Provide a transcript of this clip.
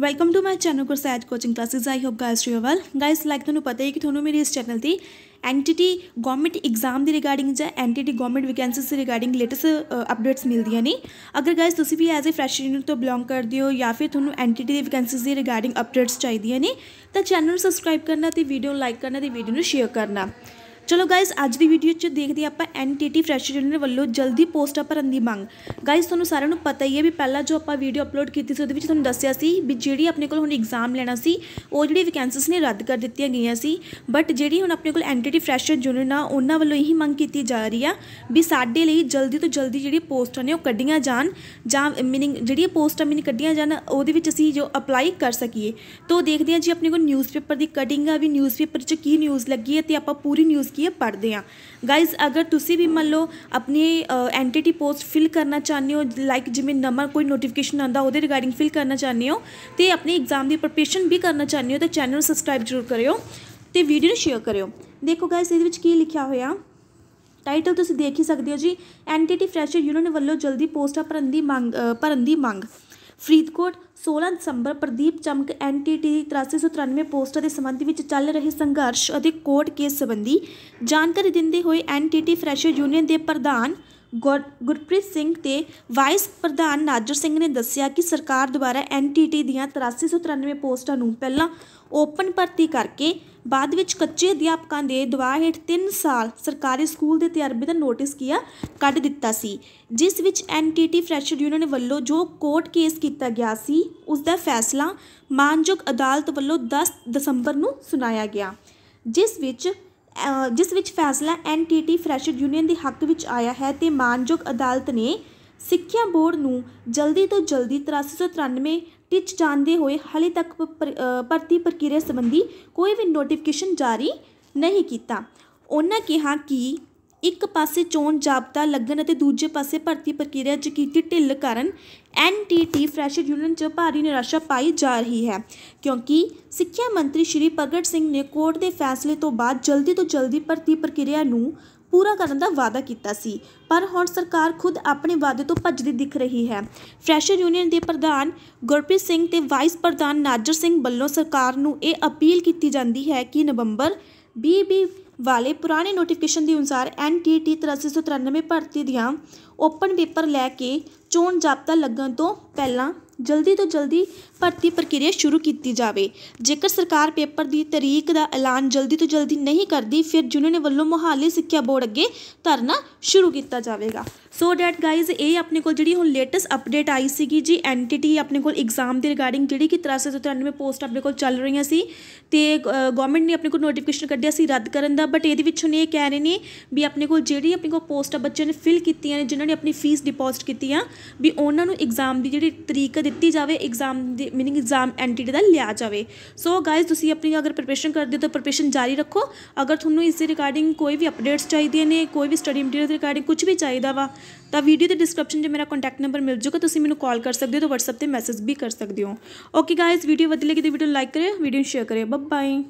welcome to my channel Gursaj coaching classes I hope guys you are well guys like ਤੁਹਾਨੂੰ ਪਤਾ ਹੈ ਕਿ ਤੁਹਾਨੂੰ ਮੇਰੀ ਇਸ ਚੈਨਲ ਦੀ ਐਂਟੀਟੀ ਗਵਰਨਮੈਂਟ ਐਗਜ਼ਾਮ ਦੀ ਰਿਗਾਰਡਿੰਗ ਜਾਂ ਐਂਟੀਟੀ ਗਵਰਨਮੈਂਟ ਵੈਕੈਂਸੀਸ ਦੀ ਰਿਗਾਰਡਿੰਗ ਲੇਟੈਸਟ ਅਪਡੇਟਸ ਮਿਲਦੀਆਂ ਨੇ ਅਗਰ ਗਾਇਸ ਤੁਸੀਂ ਵੀ ਐਜ਼ ਅ ਫਰੈਸ਼ਰ ਯੂਨਿਟ ਤੋਂ ਬਿਲੋਂਗ ਕਰਦੇ ਹੋ ਜਾਂ ਫਿਰ ਤੁਹਾਨੂੰ ਐਨਟੀਟੀ ਦੀ ਵੈਕੈਂਸੀਜ਼ ਦੇ ਰਿਗਾਰਡਿੰਗ ਅਪਡੇਟਸ ਚਾਹੀਦੀਆਂ ਨੇ ਤਾਂ ਚੈਨਲ ਨੂੰ ਸਬਸਕ੍ਰਾਈਬ ਕਰਨਾ ਤੇ ਵੀਡੀਓ ਨੂੰ ਲਾਈਕ ਕਰਨਾ ਤੇ ਵੀਡੀਓ ਨੂੰ ਸ਼ੇਅਰ ਕਰਨਾ ਚਲੋ ਗਾਇਸ ਅੱਜ ਦੀ ਵੀਡੀਓ 'ਚ ਦੇਖਦੇ ਆਪਾਂ ਐਨਟੀਟੀ ਫਰੈਸ਼ਰ ਜੂਨੀਅਰ ਵੱਲੋਂ ਜਲਦੀ ਪੋਸਟਾਂ ਭਰਨ ਦੀ ਮੰਗ ਗਾਇਸ ਤੁਹਾਨੂੰ ਸਾਰਿਆਂ ਨੂੰ ਪਤਾ ਹੀ ਹੈ ਵੀ ਪਹਿਲਾਂ ਜੋ ਆਪਾਂ ਵੀਡੀਓ ਅਪਲੋਡ ਕੀਤੀ ਸੀ ਉਹਦੇ ਵਿੱਚ ਤੁਹਾਨੂੰ ਦੱਸਿਆ ਸੀ ਵੀ ਜਿਹੜੀ ਆਪਣੇ ਕੋਲ ਹੁਣ ਐਗਜ਼ਾਮ ਲੈਣਾ ਸੀ ਉਹ ਜਿਹੜੀ ਵੈਕੈਂਸੀਸ ਨੇ ਰੱਦ ਕਰ ਦਿੱਤੀਆਂ ਗਈਆਂ ਸੀ ਬਟ ਜਿਹੜੀ ਹੁਣ ਆਪਣੇ ਕੋਲ ਐਨਟੀਟੀ ਫਰੈਸ਼ਰ ਜੂਨੀਅਰ ਆ ਉਹਨਾਂ ਵੱਲੋਂ ਇਹੀ ਮੰਗ ਕੀਤੀ ਜਾ ਰਹੀ ਆ ਵੀ ਸਾਡੇ ਲਈ ਜਲਦੀ ਤੋਂ ਜਲਦੀ ਜਿਹੜੀ ਪੋਸਟਾਂ ਨੇ ਉਹ ਕੱਢੀਆਂ ਜਾਣ ਜਾਂ ਮੀਨਿੰਗ ਜਿਹੜੀਆਂ ਪੋਸਟਾਂ ਮੀਨਿੰਗ ਕੱਢੀਆਂ ਜਾਣ ਉਹਦੇ ਵਿੱਚ ਅਸੀਂ ਜੋ ਅਪਲਾਈ ਕਰ ਸਕੀਏ ਤੋਂ ਦੇਖਦੇ ਆ ਜੀ ਆਪਣੇ ਕੋਲ ਨਿਊਜ਼ਪੇਪਰ ਦੀ ਕਟਿੰਗ ਆ ਵੀ ਨਿਊਜ਼ਪੇਪਰ 'ਚ ਕੀ ਨਿਊਜ਼ ਲੱਗੀ ਹੈ ਤੇ ਆਪਾਂ ਪੂਰੀ ਨਿਊਜ਼ ਕੀ ਹੈ ਆ ਗਾਇਜ਼ ਅਗਰ ਤੁਸੀਂ ਵੀ ਮੰਨ ਲਓ ਆਪਣੀ ਐਂਟੀਟੀ ਪੋਸਟ ਫਿਲ ਕਰਨਾ ਚਾਹੁੰਦੇ ਹੋ ਲਾਈਕ ਜਿਵੇਂ ਨੰਬਰ ਕੋਈ ਨੋਟੀਫਿਕੇਸ਼ਨ ਆਉਂਦਾ ਉਹਦੇ ਰਿਗਾਰਡਿੰਗ ਫਿਲ ਕਰਨਾ ਚਾਹੁੰਦੇ ਹੋ ਤੇ ਆਪਣੀ ਐਗਜ਼ਾਮ ਦੀ ਪ੍ਰੈਪਰੇਸ਼ਨ ਵੀ ਕਰਨਾ ਚਾਹੁੰਦੇ ਹੋ ਤਾਂ ਚੈਨਲ ਨੂੰ ਸਬਸਕ੍ਰਾਈਬ ਜ਼ਰੂਰ ਕਰਿਓ ਤੇ ਵੀਡੀਓ ਨੂੰ ਸ਼ੇਅਰ ਕਰਿਓ ਦੇਖੋ ਗਾਇਜ਼ ਇਹਦੇ ਵਿੱਚ ਕੀ ਲਿਖਿਆ ਹੋਇਆ ਟਾਈਟਲ ਤੁਸੀਂ ਦੇਖ ਹੀ ਸਕਦੇ ਹੋ ਜੀ ਐਂਟੀਟੀ ਫਰੈਸ਼ਰ ਯੂਨੀਅਨ ਵੱਲੋਂ ਜਲਦੀ ਪੋਸਟਾਂ ਭਰਨ ਦੀ ਮੰਗ ਭਰਨ ਦੀ ਮੰਗ ਫਰੀਦਕੋਟ 16 ਦਸੰਬਰ ਪ੍ਰਦੀਪ ਚਮਕ ਐਨਟੀਟੀ 8393 ਪੋਸਟਾਂ ਦੇ ਸੰਬੰਧ ਵਿੱਚ ਚੱਲ ਰਹੇ ਸੰਘਰਸ਼ ਅਤੇ ਕੋਰਟ ਕੇਸ ਸੰਬੰਧੀ ਜਾਣਕਾਰੀ ਦਿੰਦੇ ਹੋਏ ਐਨਟੀਟੀ ਫਰੈਸ਼ਰ ਯੂਨੀਅਨ ਦੇ ਪ੍ਰਧਾਨ ਗੁਰਪ੍ਰੀਤ ਸਿੰਘ ਤੇ ਵਾਈਸ ਪ੍ਰਧਾਨ ਨਾਜਰ ਸਿੰਘ ਨੇ ਦੱਸਿਆ ਕਿ ਸਰਕਾਰ ਦੁਆਰਾ ਐਨਟੀਟੀ ਦੀਆਂ 8393 ਪੋਸਟਾਂ ਨੂੰ ਪਹਿਲਾਂ ਓਪਨ ਭਰਤੀ ਕਰਕੇ ਬਾਅਦ ਵਿੱਚ ਕੱਚੇ ਅਧਿਆਪਕਾਂ ਦੇ ਦਬਾਅ ਹੇਠ 3 ਸਾਲ ਸਰਕਾਰੀ ਸਕੂਲ ਦੇ ਤਜਰਬੇ ਦਾ ਨੋਟਿਸ ਕੀਆ ਕੱਢ ਦਿੱਤਾ ਸੀ ਜਿਸ ਵਿੱਚ ਐਨਟੀਟੀ ਫਰੈਸ਼ਰ ਯੂਨੀਅਨ ਵੱਲੋਂ ਜੋ ਕੋਰਟ ਕੇਸ ਕੀਤਾ ਗਿਆ ਸੀ ਉਸ ਦਾ ਫੈਸਲਾ ਮਾਨਯੋਗ ਅਦਾਲਤ ਵੱਲੋਂ 10 ਦਸੰਬਰ ਨੂੰ ਸੁਣਾਇਆ ਗਿਆ ਜਿਸ ਵਿੱਚ ਜਿਸ ਵਿੱਚ ਫੈਸਲਾ ਐਨਟੀਟੀ ਫਰੈਸ਼ਰ ਯੂਨੀਅਨ ਦੇ ਹੱਕ ਵਿੱਚ ਆਇਆ ਹੈ ਤੇ ਮਾਨਯੋਗ ਅਦਾਲਤ ਨੇ ਸਿੱਖਿਆ ਬੋਰਡ ਨੂੰ ਜਲਦੀ ਤੋਂ ਜਲਦੀ ਟਿਚ ਜਾਂਦੇ ਹੋਏ ਹਾਲੇ ਤੱਕ ਭਰਤੀ ਪ੍ਰਕਿਰਿਆ ਸੰਬੰਧੀ ਕੋਈ ਵੀ ਨੋਟੀਫਿਕੇਸ਼ਨ ਜਾਰੀ ਨਹੀਂ ਕੀਤਾ ਉਹਨਾਂ ਕਿਹਾ ਕਿ ਇੱਕ ਪਾਸੇ ਚੋਣ ਜਾਬਤਾ ਲੱਗਣ ਅਤੇ ਦੂਜੇ ਪਾਸੇ ਭਰਤੀ ਪ੍ਰਕਿਰਿਆ 'ਚ ਕੀਤੀ ਢਿੱਲ ਕਾਰਨ ਐਨਟੀਟੀ ਫਰੈਸ਼ਰ ਯੂਨੀਅਨ 'ਚ ਭਾਰੀ ਨਿਰਾਸ਼ਾ ਪਾਈ ਜਾ ਰਹੀ ਹੈ ਕਿਉਂਕਿ ਸਿੱਖਿਆ ਮੰਤਰੀ ਸ਼੍ਰੀ ਪ੍ਰਗਟ ਸਿੰਘ ਨੇ ਕੋਰਟ ਦੇ ਫੈਸਲੇ ਤੋਂ ਬਾਅਦ ਜਲਦੀ ਤੋਂ ਜਲਦੀ ਭਰਤੀ ਪ੍ਰਕਿਰਿਆ ਨੂੰ ਪੂਰਾ ਕਰਨ ਦਾ ਵਾਅਦਾ ਕੀਤਾ ਸੀ ਪਰ ਹੁਣ ਸਰਕਾਰ ਖੁਦ ਆਪਣੇ ਵਾਅਦੇ ਤੋਂ ਭੱਜਦੀ ਦਿਖ ਰਹੀ ਹੈ ਫਰੈਸ਼ਰ ਯੂਨੀਅਨ ਦੇ ਪ੍ਰਧਾਨ ਗੁਰਪ੍ਰੀਤ ਸਿੰਘ ਤੇ ਵਾਈਸ ਪ੍ਰਧਾਨ ਨਾਜਰ ਸਿੰਘ ਵੱਲੋਂ ਸਰਕਾਰ ਨੂੰ ਇਹ ਅਪੀਲ ਕੀਤੀ ਜਾਂਦੀ ਹੈ ਕਿ ਨਵੰਬਰ 2020 ਵਾਲੇ ਪੁਰਾਣੇ ਨੋਟੀਫਿਕੇਸ਼ਨ ਦੇ ਅਨੁਸਾਰ ਐਨਟੀਟੀ 8393 ਭਰਤੀ ਦੀਆਂ ਓਪਨ ਪੇਪਰ ਲੈ ਕੇ ਚੋਣ ਜਾਬਤਾ ਲੱਗਣ ਤੋਂ ਪਹਿਲਾਂ ਜਲਦੀ ਤੋਂ ਜਲਦੀ ਭਰਤੀ ਪ੍ਰਕਿਰਿਆ ਸ਼ੁਰੂ ਕੀਤੀ ਜਾਵੇ ਜੇਕਰ ਸਰਕਾਰ ਪੇਪਰ ਦੀ ਤਰੀਕ ਦਾ ਐਲਾਨ ਜਲਦੀ ਤੋਂ ਜਲਦੀ ਨਹੀਂ ਕਰਦੀ ਫਿਰ ਯੂਨੀਅਨ ਵੱਲੋਂ ਮੁਹਾਲੀ ਸਿੱਖਿਆ ਬੋਰਡ ਅੱਗੇ ਧਰਨਾ ਸ਼ੁਰੂ ਕੀਤਾ ਜਾਵੇਗਾ ਸੋ ਡੈਟ ਗਾਈਜ਼ ਇਹ ਆਪਣੇ ਕੋਲ ਜਿਹੜੀ ਹੁਣ ਲੇਟੈਸਟ ਅਪਡੇਟ ਆਈ ਸੀਗੀ ਜੀ ਐਂਟੀਟੀ ਆਪਣੇ ਕੋਲ ਐਗਜ਼ਾਮ ਦੇ ਰਿਗਾਰਡਿੰਗ ਜਿਹੜੀ ਕਿ 393 ਪੋਸਟ ਆਪਣੇ ਕੋਲ ਚੱਲ ਰਹੀਆਂ ਸੀ ਤੇ ਗਵਰਨਮੈਂਟ ਨੇ ਆਪਣੇ ਕੋਲ ਨੋਟੀਫਿਕੇਸ਼ਨ ਕੱਢਿਆ ਸੀ ਰੱਦ ਕਰਨ ਦਾ ਬਟ ਇਹਦੇ ਵਿੱਚ ਹੁਣ ਇਹ ਕਹਿ ਰਹੇ ਨੇ ਵੀ ਆਪਣੇ ਕੋਲ ਜਿਹੜੀ ਆਪਣੇ ਕੋਲ ਪੋਸਟਾਂ ਬੱਚਿਆਂ ਨੇ ਫਿਲ ਕੀਤੀਆਂ ਨੇ ਜਿਨ੍ਹਾਂ ਨੇ ਆਪਣੀ ਫੀਸ ਡਿਪੋਜ਼ਿਟ ਕੀਤੀ ਆ ਵੀ ਉਹਨਾਂ ਨੂੰ ਐਗਜ਼ਾਮ ਦੀ ਜਿਹੜੀ ਤਰੀਕ ਦਿੱਤੀ ਜਾਵੇ ਐਗਜ਼ਾਮ ਦੀ मीनिंग ਐਗਜ਼ਾਮ ਐਂਟੀਟੀ ਦਾ ਲਿਆ ਜਾਵੇ ਸੋ ਗਾਇਜ਼ ਤੁਸੀਂ ਆਪਣੀ ਅਗਰ ਪ੍ਰਿਪਰੇਸ਼ਨ ਕਰਦੇ ਹੋ ਤਾਂ ਪ੍ਰਿਪਰੇਸ਼ਨ ਜਾਰੀ ਰੱਖੋ ਅਗਰ ਤੁਹਾਨੂੰ ਇਸ ਦੇ ਰਿਗਾਰਡਿੰਗ ਕੋਈ ਵੀ ਅਪਡੇਟਸ ਚਾਹੀਦੀਆਂ ਨੇ ਕੋਈ ਵੀ ਸਟੱਡੀ ਮਟੀਰੀਅਲ ਦੇ ਰਿਗਾਰਡਿੰਗ ਕੁਝ ਵੀ ਚਾਹੀਦਾ ਵਾ ਤਾਂ ਵੀਡੀਓ ਦੇ ਡਿਸਕ੍ਰਿਪਸ਼ਨ 'ਚ ਮੇਰਾ ਕੰਟੈਕਟ ਨੰਬਰ ਮਿਲ ਜੂਗਾ ਤੁਸੀਂ ਮੈਨੂੰ ਕਾਲ ਕਰ ਸਕਦੇ ਹੋ ਤੇ WhatsApp ਤੇ ਮੈਸੇਜ ਵੀ ਕਰ ਸਕਦੇ ਹੋ ਓਕੇ ਗਾਇਸ ਵੀਡੀਓ ਵਧੀਆ ਲੱਗੀ ਤੇ ਵੀਡੀਓ ਲਾਈਕ ਕਰਿਓ ਵੀਡੀਓ ਨੂੰ ਸ਼ੇਅਰ ਕਰਿਓ ਬਾਏ